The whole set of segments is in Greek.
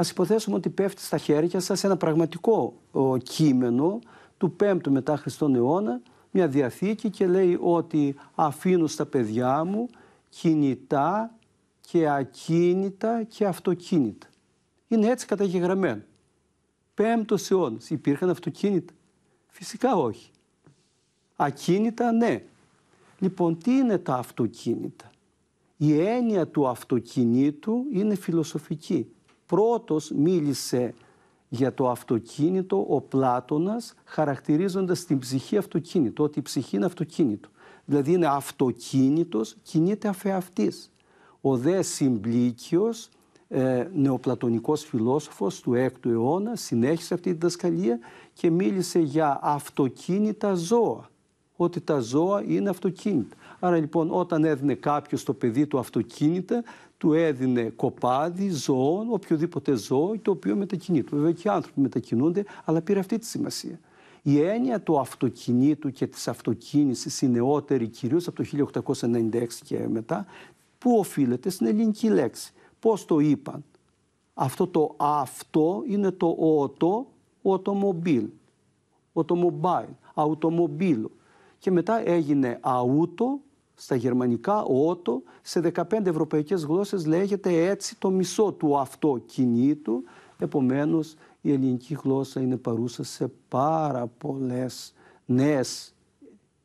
ας υποθέσουμε ότι πέφτει στα χέρια σας ένα πραγματικό κείμενο του 5ου μετά Χριστόν αιώνα, μια διαθήκη και λέει ότι αφήνω στα παιδιά μου κινητά και ακίνητα και αυτοκίνητα. Είναι έτσι καταγεγραμμένο. Πέμπτος αιώνας υπήρχαν αυτοκίνητα. Φυσικά όχι. Ακίνητα ναι. Λοιπόν, τι είναι τα αυτοκίνητα. Η έννοια του αυτοκινήτου είναι φιλοσοφική πρώτος μίλησε για το αυτοκίνητο ο Πλάτωνας χαρακτηρίζοντας την ψυχή αυτοκίνητο, ότι η ψυχή είναι αυτοκίνητο. Δηλαδή είναι αυτοκίνητος, κινείται αφεαυτής. Ο δε συμπλήκιος, ε, νεοπλατωνικός φιλόσοφος του 6ου αιώνα συνέχισε αυτή τη διδασκαλία και μίλησε για αυτοκίνητα ζώα ότι τα ζώα είναι αυτοκίνητα. Άρα λοιπόν όταν έδινε κάποιος το παιδί του αυτοκίνητα, του έδινε κοπάδι, ζώων, οποιοδήποτε ζώο, το οποίο μετακινείται. Βέβαια και οι άνθρωποι μετακινούνται, αλλά πήρε αυτή τη σημασία. Η έννοια του αυτοκινήτου και της αυτοκίνησης είναι νεότερη κυρίως από το 1896 και μετά, που οφείλεται στην ελληνική λέξη. Πώς το είπαν. Αυτό το αυτό είναι το ότο, οτομομπίλ, οτομομπάιλ, και μετά έγινε αούτο στα γερμανικά, ότο, σε 15 ευρωπαϊκές γλώσσες λέγεται έτσι το μισό του αυτοκινήτου. Επομένως, η ελληνική γλώσσα είναι παρούσα σε πάρα πολλές νέες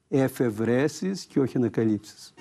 εφευρέσεις και όχι ανακαλύψεις.